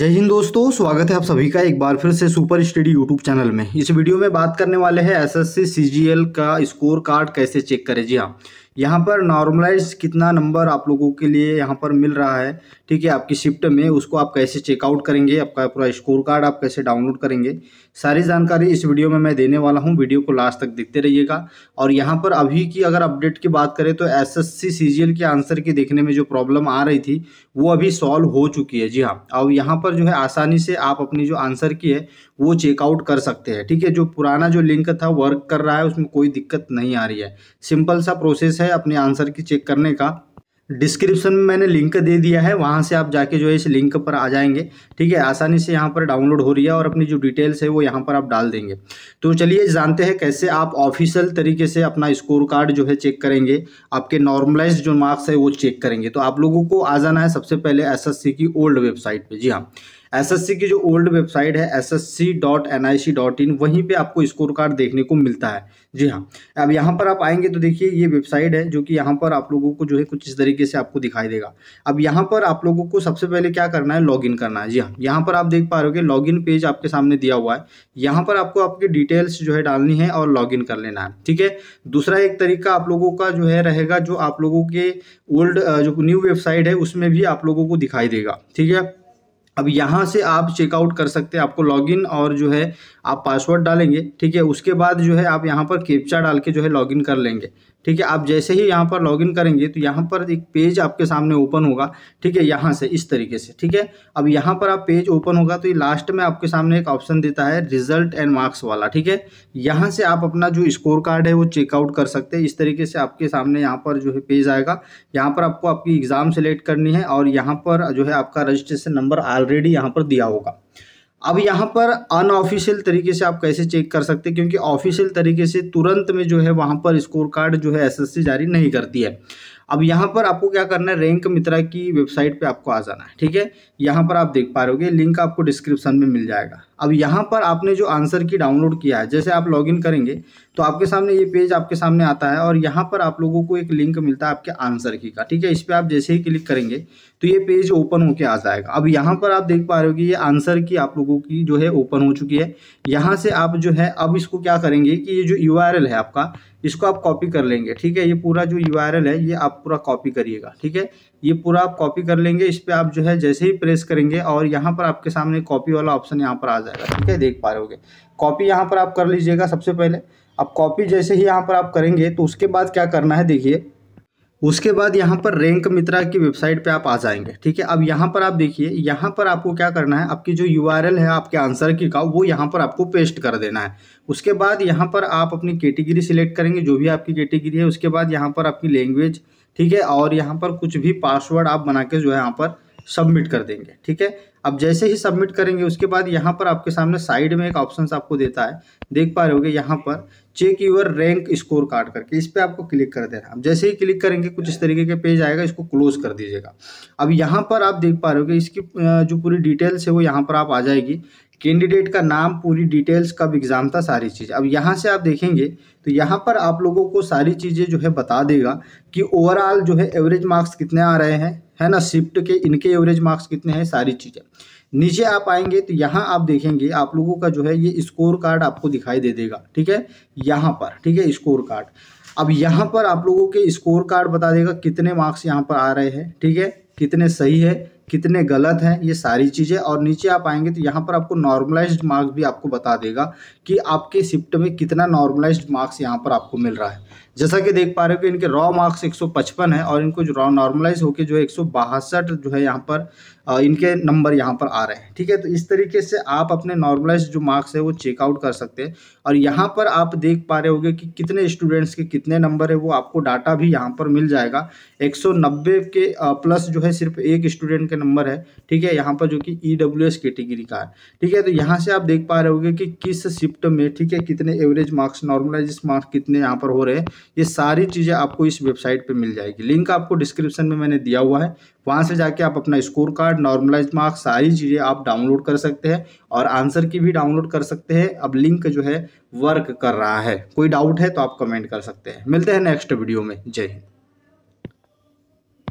जय हिंद दोस्तों स्वागत है आप सभी का एक बार फिर से सुपर स्टडी यूट्यूब चैनल में इस वीडियो में बात करने वाले हैं एसएससी सीजीएल का स्कोर कार्ड कैसे चेक करें जी हाँ यहाँ पर नॉर्मलाइज कितना नंबर आप लोगों के लिए यहाँ पर मिल रहा है ठीक है आपकी शिफ्ट में उसको आप कैसे चेकआउट करेंगे आपका पूरा स्कोर कार्ड आप कैसे डाउनलोड करेंगे सारी जानकारी इस वीडियो में मैं देने वाला हूँ वीडियो को लास्ट तक देखते रहिएगा और यहाँ पर अभी की अगर अपडेट की बात करें तो एस एस के आंसर की देखने में जो प्रॉब्लम आ रही थी वो अभी सॉल्व हो चुकी है जी हाँ और यहाँ पर जो है आसानी से आप अपनी जो आंसर की है वो चेकआउट कर सकते हैं ठीक है जो पुराना जो लिंक था वर्क कर रहा है उसमें कोई दिक्कत नहीं आ रही है सिंपल सा प्रोसेस है अपने आंसर की चेक करने का डिस्क्रिप्शन में मैंने लिंक दे दिया है वहाँ से आप जाके जो है इस लिंक पर आ जाएंगे ठीक है आसानी से यहाँ पर डाउनलोड हो रही है और अपनी जो डिटेल्स है वो यहाँ पर आप डाल देंगे तो चलिए जानते हैं कैसे आप ऑफिशियल तरीके से अपना स्कोर कार्ड जो है चेक करेंगे आपके नॉर्मलाइज जो मार्क्स है वो चेक करेंगे तो आप लोगों को आ जाना है सबसे पहले एस की ओल्ड वेबसाइट पर जी हाँ एसएससी की जो ओल्ड वेबसाइट है S S C dot N I C dot in वहीं पर आपको स्कोर कार्ड देखने को मिलता है जी हाँ अब यहाँ पर आप आएंगे तो देखिए ये वेबसाइट है जो कि यहाँ पर आप लोगों को जो है कुछ इस तरीके से आपको दिखाई देगा अब यहाँ पर आप लोगों को सबसे पहले क्या करना है लॉगिन करना है जी हाँ यहाँ पर आप देख पा रहे हो लॉगिन पेज आपके सामने दिया हुआ है यहाँ पर आपको आपकी डिटेल्स जो है डालनी है और लॉग कर लेना है ठीक है दूसरा एक तरीका आप लोगों का जो है रहेगा जो आप लोगों के ओल्ड जो न्यू वेबसाइट है उसमें भी आप लोगों को दिखाई देगा ठीक है अब यहाँ से आप चेकआउट कर सकते हैं आपको लॉगिन और जो है आप पासवर्ड डालेंगे ठीक है उसके बाद जो है आप यहाँ पर केपचा डाल के जो है लॉगिन कर लेंगे ठीक है आप जैसे ही यहाँ पर लॉगिन करेंगे तो यहाँ पर एक पेज आपके सामने ओपन होगा ठीक है यहाँ से इस तरीके से ठीक है अब यहाँ पर आप पेज ओपन होगा तो ये लास्ट में आपके सामने एक ऑप्शन देता है रिजल्ट एंड मार्क्स वाला ठीक है यहाँ से आप अपना जो स्कोर कार्ड है वो चेकआउट कर सकते हैं इस तरीके से आपके सामने यहाँ पर जो है पेज आएगा यहाँ पर आपको आपकी एग्ज़ाम सेलेक्ट करनी है और यहाँ पर जो है आपका रजिस्ट्रेशन नंबर ऑलरेडी यहाँ पर दिया होगा अब यहाँ पर अनऑफिशियल तरीके से आप कैसे चेक कर सकते हैं क्योंकि ऑफिशियल तरीके से तुरंत में जो है वहाँ पर स्कोर कार्ड जो है एसएससी जारी नहीं करती है अब यहाँ पर आपको क्या करना है रैंक मित्रा की वेबसाइट पे आपको आ जाना है ठीक है यहाँ पर आप देख पा रहे हो लिंक आपको डिस्क्रिप्शन में मिल जाएगा अब यहाँ पर आपने जो आंसर की डाउनलोड किया है जैसे आप लॉगिन करेंगे तो आपके सामने ये पेज आपके सामने आता है और यहाँ पर आप लोगों को एक लिंक मिलता है आपके आंसर की का ठीक है इस पर आप जैसे ही क्लिक करेंगे तो ये पेज ओपन होकर आ जाएगा अब यहाँ पर आप देख पा रहे हो ये आंसर की आप लोगों की जो है ओपन हो चुकी है यहाँ से आप जो है अब इसको क्या करेंगे कि ये जो यू है आपका इसको आप कॉपी कर लेंगे ठीक है ये पूरा जो यू है ये आप पूरा कॉपी करिएगा ठीक है ये पूरा आप कॉपी कर लेंगे इस पर आप जो है जैसे ही प्रेस करेंगे और यहाँ पर आपके सामने कॉपी वाला ऑप्शन यहाँ पर आ जाएगा ठीक है देख पा रहे होगे कॉपी यहाँ पर आप कर लीजिएगा सबसे पहले अब कॉपी जैसे ही यहाँ पर आप करेंगे तो उसके बाद क्या करना है देखिए उसके बाद यहाँ पर रैंक मित्रा की वेबसाइट पे आप आ जाएंगे ठीक है अब यहाँ पर आप देखिए यहाँ पर आपको क्या करना है आपकी जो यू है आपके आंसर की का वो यहाँ पर आपको पेस्ट कर देना है उसके बाद यहाँ पर आप अपनी कैटेगरी सिलेक्ट करेंगे जो भी आपकी कैटेगरी है उसके बाद यहाँ पर आपकी लैंग्वेज ठीक है और यहाँ पर कुछ भी पासवर्ड आप बना के जो है यहाँ पर सबमिट कर देंगे ठीक है अब जैसे ही सबमिट करेंगे उसके बाद यहाँ पर आपके सामने साइड में एक ऑप्शन आपको देता है देख पा रहे होगे यहाँ पर check your rank score card करके इस पर आपको क्लिक कर देना अब जैसे ही क्लिक करेंगे कुछ इस तरीके के पेज आएगा इसको क्लोज कर दीजिएगा अब यहाँ पर आप देख पा रहे होगे इसकी जो पूरी डिटेल्स है वो यहाँ पर आप आ जाएगी कैंडिडेट का नाम पूरी डिटेल्स कब एग्ज़ाम था सारी चीज़ अब यहाँ से आप देखेंगे तो यहाँ पर आप लोगों को सारी चीज़ें जो है बता देगा कि ओवरऑल जो है एवरेज मार्क्स कितने आ रहे हैं है ना शिफ्ट के इनके एवरेज मार्क्स कितने हैं सारी चीज़ें नीचे आप आएंगे तो यहाँ आप देखेंगे आप लोगों का जो है ये स्कोर कार्ड आपको दिखाई दे देगा ठीक है यहाँ पर ठीक है स्कोर कार्ड अब यहाँ पर आप लोगों के स्कोर कार्ड बता देगा कितने मार्क्स यहाँ पर आ रहे हैं ठीक है कितने सही है कितने गलत हैं ये सारी चीज़ें और नीचे आप आएंगे तो यहाँ पर आपको नॉर्मलाइज्ड मार्क्स भी आपको बता देगा कि आपके शिफ्ट में कितना नॉर्मलाइज्ड मार्क्स यहाँ पर आपको मिल रहा है जैसा कि देख पा रहे हो कि इनके रॉ मार्क्स 155 है और इनको जो रॉ नॉर्मलाइज होकर जो है एक जो है यहाँ पर इनके नंबर यहाँ पर आ रहे हैं ठीक है तो इस तरीके से आप अपने नॉर्मलाइज जो मार्क्स है वो चेकआउट कर सकते हैं और यहाँ पर आप देख पा रहे होंगे कि कितने स्टूडेंट्स के कितने नंबर है वो आपको डाटा भी यहाँ पर मिल जाएगा एक के प्लस जो है सिर्फ एक स्टूडेंट का नंबर है ठीक है यहाँ पर जो कि ई डब्ल्यू एस कैटेगरी का है ठीक है तो यहाँ से आप देख पा रहे होगे कि किस शिफ्ट में ठीक है कितने एवरेज मार्क्स नॉर्मलाइज मार्क्स कितने यहाँ पर हो रहे हैं ये सारी चीज़ें आपको इस वेबसाइट पर मिल जाएगी लिंक आपको डिस्क्रिप्शन में मैंने दिया हुआ है वहाँ से जाके आप अपना स्कोर कार्ड नॉर्मलाइज मार्क्स सारी चीज़ें आप डाउनलोड कर सकते हैं और आंसर की भी डाउनलोड कर सकते हैं अब लिंक जो है वर्क कर रहा है कोई डाउट है तो आप कमेंट कर सकते हैं मिलते हैं नेक्स्ट वीडियो में जय हिंद